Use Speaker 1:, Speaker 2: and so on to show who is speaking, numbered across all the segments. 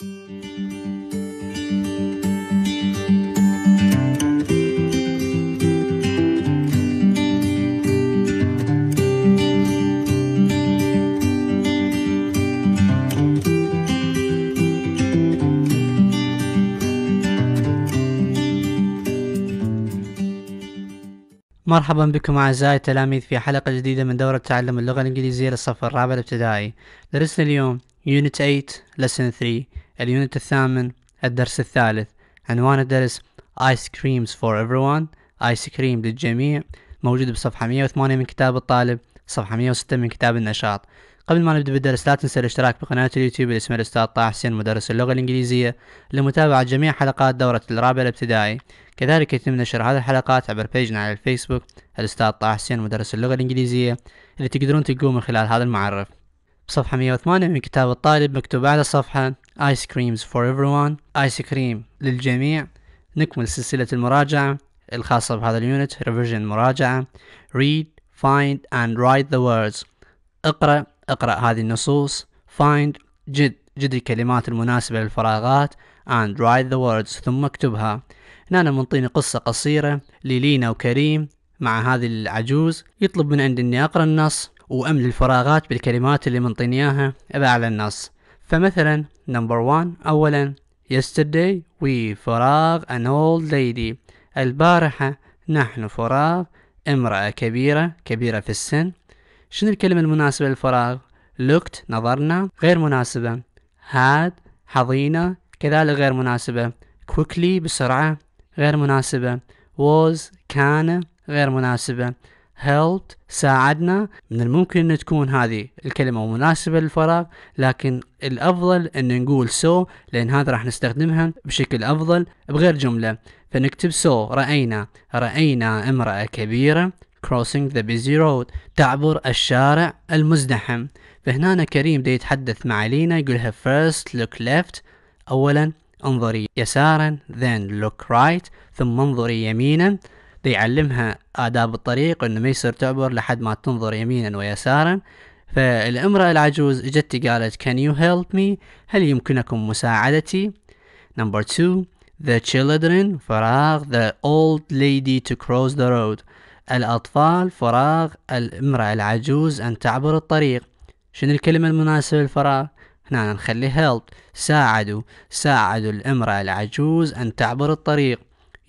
Speaker 1: مرحبا بكم أعزائي التلاميذ في حلقة جديدة من دورة تعلم اللغة الإنجليزية للصف الرابع الابتدائي درسنا اليوم Unit 8 Lesson 3 اليونت الثامن الدرس الثالث عنوان الدرس Ice Creams for Everyone Ice Cream للجميع موجود بصفحة 108 من كتاب الطالب صفحة 106 من كتاب النشاط قبل ما نبدأ بالدرس لا تنسى الاشتراك بقناة اليوتيوب باسم الأستاذ طه حسين مدرس اللغة الإنجليزية لمتابعة جميع حلقات دورة الرابع الابتدائي كذلك يتم نشر هذه الحلقات عبر بيجنا على الفيسبوك الأستاذ طه حسين مدرس اللغة الإنجليزية اللي تقدرون تلقوه من خلال هذا المعرف بصفحة 108 من كتاب الطالب مكتوب على الصفحة ايس كريمز فور ايفريون ايس كريم للجميع نكمل سلسلة المراجعة الخاصة بهذا اليونت ريفيجن مراجعة read find and write the words اقرأ اقرأ هذه النصوص find جد جد الكلمات المناسبة للفراغات and write the words ثم اكتبها هنا منطيني قصة قصيرة للينا وكريم مع هذه العجوز يطلب من عندي اني اقرأ النص واملي الفراغات بالكلمات اللي منطينياها على النص فمثلا نمبر وان أولا yesterday we فراغ an old lady البارحة نحن فراغ امرأة كبيرة كبيرة في السن شنو الكلمة المناسبة للفراغ looked نظرنا غير مناسبة had حظينا كذلك غير مناسبة quickly بسرعة غير مناسبة was كان غير مناسبة helped ساعدنا من الممكن ان تكون هذه الكلمة مناسبة للفراغ لكن الافضل ان نقول سو so لان هذا راح نستخدمها بشكل افضل بغير جملة فنكتب سو so رأينا رأينا امرأة كبيرة crossing the busy road تعبر الشارع المزدحم فهنا كريم دا يتحدث مع لينا يقولها first look left اولا انظري يسارا then look right ثم انظري يمينا يعلمها آداب الطريق وإنه ما يصير تعبر لحد ما تنظر يمينا ويسارا فالامرأة العجوز جت قالت can you help me هل يمكنكم مساعدتي number two the children فراغ the old lady to cross the road الأطفال فراغ الامرأة العجوز أن تعبر الطريق شنو الكلمة المناسبة للفراغ هنا نخلي help ساعدوا ساعدوا الامرأة العجوز أن تعبر الطريق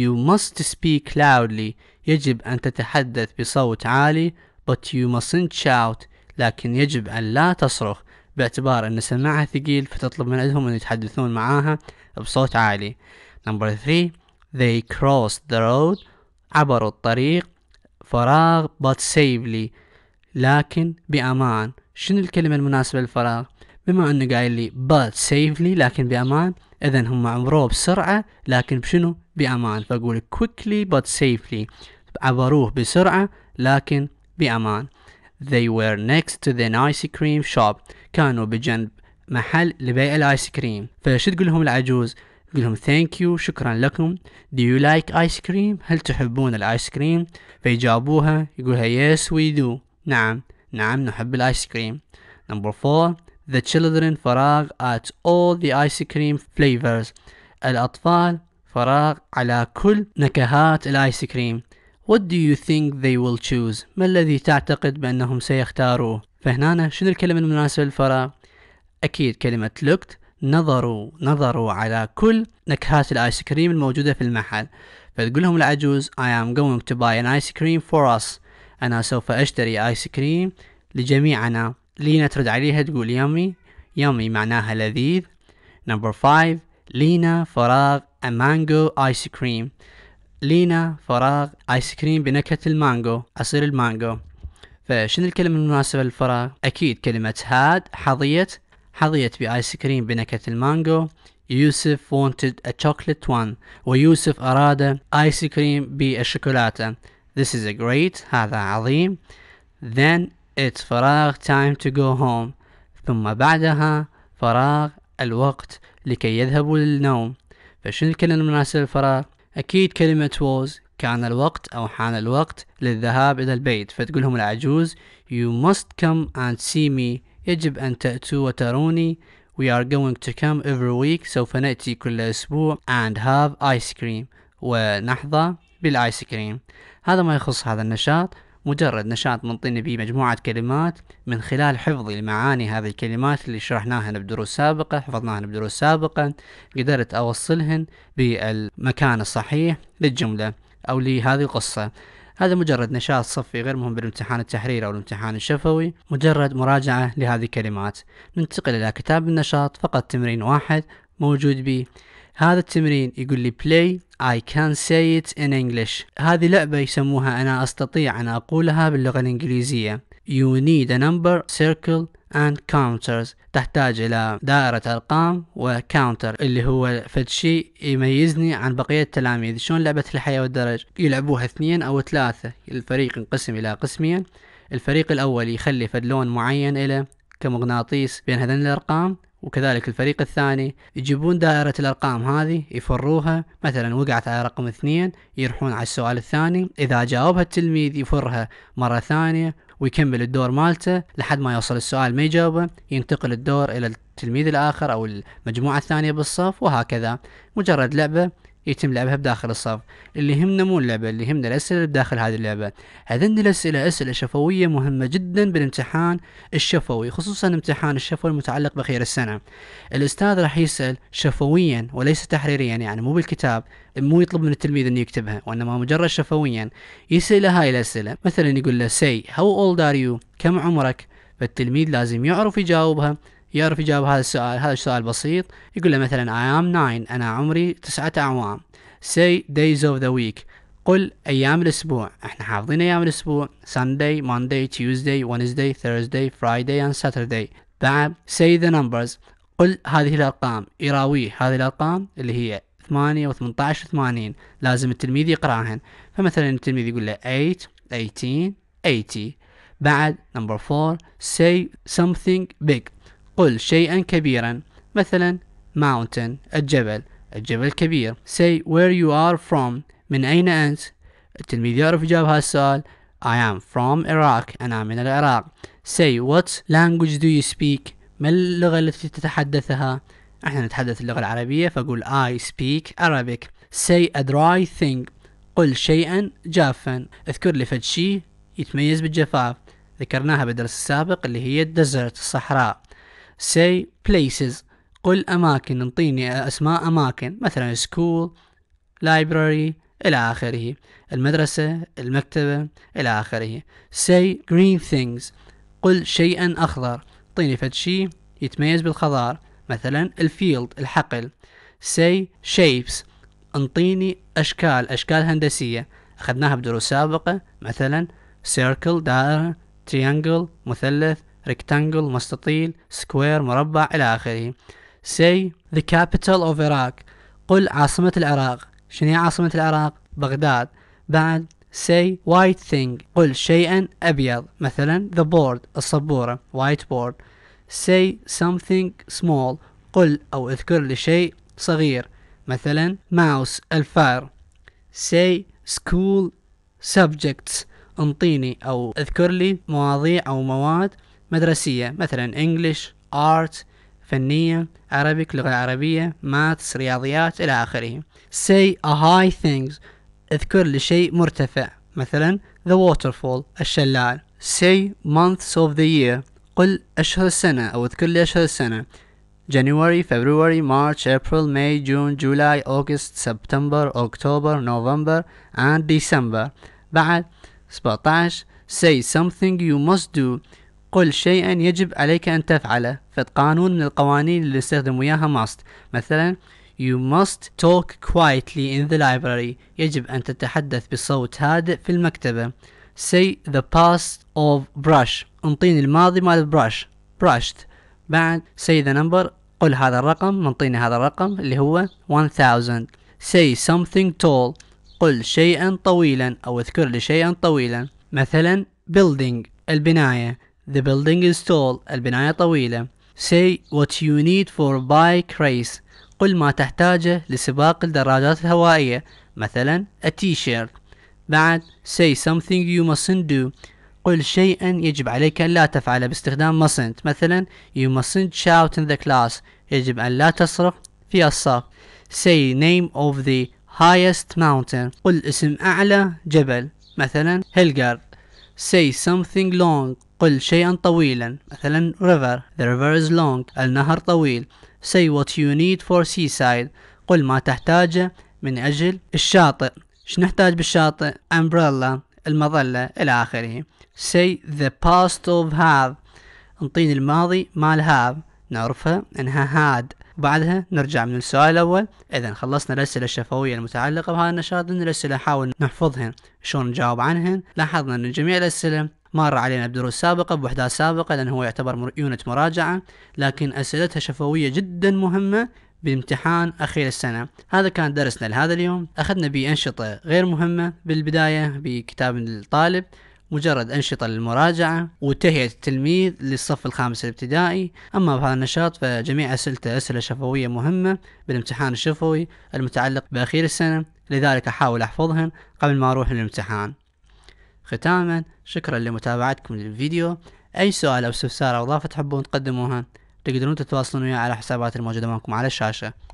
Speaker 1: You must speak loudly يجب أن تتحدث بصوت عالي but you mustn't shout لكن يجب أن لا تصرخ باعتبار أن سماعها ثقيل فتطلب من عندهم أن يتحدثون معاها بصوت عالي Number three They crossed the road عبروا الطريق فراغ but safely لكن بأمان شنو الكلمة المناسبة للفراغ بما أنه قايل لي but safely لكن بأمان إذا هم عبروه بسرعة لكن بشنو بأمان فأقول quickly but safely عبروه بسرعة لكن بأمان They were next to the ice cream shop كانوا بجنب محل لبيع الايس كريم فشو تقول لهم العجوز تقول لهم ثانك يو شكرا لكم do you like ice cream هل تحبون الايس كريم فيجابوها يقولها yes we do نعم نعم نحب الايس كريم number four the children فراغ at all the ice cream flavors الأطفال فراغ على كل نكهات الايس كريم What do you think they will choose ما الذي تعتقد بأنهم سيختاروه فهنا شنو الكلمة المناسبة للفراغ أكيد كلمة looked نظروا نظروا على كل نكهات الآيس كريم الموجودة في المحل فتقول لهم العجوز I am going to buy an ice cream for us أنا سوف أشتري آيس كريم لجميعنا لينا ترد عليها تقول يامي يامي معناها لذيذ نمبر 5 لينا فراغ a mango ice cream لينا فراغ ايس كريم بنكهة المانجو عصير المانجو فشنو الكلمة المناسبة للفراغ اكيد كلمة هاد حظيت حظيت بايس كريم بنكهة المانجو يوسف wanted a chocolate one ويوسف أراد آيس كريم بالشوكولاتة This is a great هذا عظيم Then it's فراغ time to go home ثم بعدها فراغ الوقت لكي يذهبوا للنوم فشنو الكلمة المناسبة للفراغ؟ أكيد كلمة was كان الوقت أو حان الوقت للذهاب إلى البيت فتقولهم العجوز You must come and see me يجب أن تأتوا وتروني We are going to come every week سوف نأتي كل أسبوع and have ice cream ونحظى بالآيس كريم هذا ما يخص هذا النشاط مجرد نشاط منطيني به مجموعة كلمات من خلال حفظي لمعاني هذه الكلمات اللي شرحناها بدروس سابقة حفظناها بدروس سابقة قدرت أوصلهن بالمكان الصحيح للجملة أو لهذه القصة هذا مجرد نشاط صفي غير مهم بالامتحان التحريري أو الامتحان الشفوي مجرد مراجعة لهذه الكلمات ننتقل إلى كتاب النشاط فقط تمرين واحد موجود به هذا التمرين يقول لي play I can say it in English هذه لعبة يسموها أنا أستطيع أن أقولها باللغة الإنجليزية You need a number, circle and counters تحتاج إلى دائرة أرقام وكاونتر اللي هو فد شيء يميزني عن بقية التلاميذ شلون لعبة الحياة والدرج يلعبوها اثنين أو ثلاثة الفريق ينقسم إلى قسمين الفريق الأول يخلي فد لون معين إله كمغناطيس بين هذين الأرقام وكذلك الفريق الثاني يجيبون دائرة الأرقام هذه يفروها مثلا وقعت على رقم اثنين يروحون على السؤال الثاني إذا جاوبها التلميذ يفرها مرة ثانية ويكمل الدور مالته لحد ما يوصل السؤال ما يجاوبه ينتقل الدور إلى التلميذ الآخر أو المجموعة الثانية بالصف وهكذا مجرد لعبة يتم لعبها بداخل الصف اللي يهمنا مو اللعبة اللي يهمنا الأسئلة اللي بداخل هذه اللعبة هذين الأسئلة أسئلة شفوية مهمة جدا بالامتحان الشفوي خصوصا امتحان الشفوي المتعلق بأخير السنة الأستاذ راح يسأل شفويا وليس تحريريا يعني مو بالكتاب مو يطلب من التلميذ أن يكتبها وإنما مجرد شفويا يسأل هاي الأسئلة مثلا يقول له say how old are you كم عمرك فالتلميذ لازم يعرف يجاوبها يعرف يجاوب هذا السؤال هذا السؤال بسيط يقول له مثلا I am nine أنا عمري تسعة أعوام say days of the week قل أيام الأسبوع احنا حافظين أيام الأسبوع Sunday, Monday, Tuesday, Wednesday, Thursday, Friday and Saturday بعد say the numbers قل هذه الأرقام يراويه هذه الأرقام اللي هي ثمانية وثمنتعش وثمانين لازم التلميذ يقرأهن فمثلا التلميذ يقول له 8 18 80 بعد number 4 say something big قل شيئا كبيرا مثلا mountain الجبل الجبل كبير say where you are from من أين أنت التلميذ يعرف يجاوب هذا السؤال I am from Iraq أنا من العراق say what language do you speak ما اللغة التي تتحدثها احنا نتحدث اللغة العربية فأقول I speak Arabic say a dry thing قل شيئا جافا اذكر لي فد شيء يتميز بالجفاف ذكرناها بالدرس السابق اللي هي الدزرت الصحراء say places قل أماكن انطيني أسماء أماكن مثلا school library إلى آخره المدرسة المكتبة إلى آخره say green things قل شيئا أخضر اعطيني فد شيء يتميز بالخضار مثلا الفيلد الحقل say shapes انطيني أشكال أشكال هندسية أخذناها بدروس سابقة مثلا circle دائرة triangle مثلث rectangle مستطيل square مربع إلى آخره say the capital of Iraq قل عاصمة العراق شنو هي عاصمة العراق بغداد بعد say white thing قل شيئا أبيض مثلا the board الصبورة white board say something small قل أو اذكر لي شيء صغير مثلا ماوس الفار say school subjects انطيني أو اذكر لي مواضيع أو مواد مدرسية مثلا انجلش ارت فنية Arabic لغة عربية maths رياضيات إلى آخره say a high things اذكر لشيء مرتفع مثلا the waterfall الشلال say months of the year قل أشهر السنة أو اذكر لي أشهر السنة January, February, March, April, May, June, July, August, September, October, November and December بعد 17 say something you must do قل شيئا يجب عليك أن تفعله فالقانون من القوانين اللي استخدم وياها must مثلا You must talk quietly in the library يجب أن تتحدث بصوت هادئ في المكتبة Say the past of brush انطيني الماضي مال brush brushed بعد say the number قل هذا الرقم منطيني هذا الرقم اللي هو 1000 say something tall قل شيئا طويلا أو اذكر لي شيئا طويلا مثلا building البناية The building is tall. البناية طويلة. Say what you need for bike race. قل ما تحتاجه لسباق الدراجات الهوائية. مثلا a t-shirt. بعد say something you mustn't do. قل شيئا يجب عليك أن لا تفعله باستخدام mustn't. مثلا you mustn't shout in the class. يجب أن لا تصرخ في الصف. Say name of the highest mountain. قل اسم أعلى جبل. مثلا هيلغارد say something long قل شيئا طويلا مثلا river the river is long النهر طويل say what you need for seaside قل ما تحتاجه من أجل الشاطئ شنحتاج نحتاج بالشاطئ umbrella المظلة إلى آخره say the past of have نعطيني الماضي مال have نعرفها انها had بعدها نرجع من السؤال الأول إذا خلصنا الأسئلة الشفوية المتعلقة بهذا النشاط لأن الأسئلة نحاول نحفظهن شلون نجاوب عنهن لاحظنا أن جميع الأسئلة مر علينا بدروس سابقة بوحدات سابقة لأنه هو يعتبر يونت مراجعة لكن أسئلتها شفوية جدا مهمة بامتحان أخير السنة هذا كان درسنا لهذا اليوم أخذنا بأنشطة غير مهمة بالبداية بكتاب الطالب مجرد أنشطة للمراجعة وتهيئة التلميذ للصف الخامس الابتدائي أما بهذا النشاط فجميع أسئلته أسئلة شفوية مهمة بالامتحان الشفوي المتعلق بأخير السنة لذلك أحاول أحفظهن قبل ما أروح للامتحان ختاما شكرا لمتابعتكم للفيديو أي سؤال أو استفسار أو إضافة تحبون تقدموها تقدرون تتواصلون وياي على حسابات الموجودة معكم على الشاشة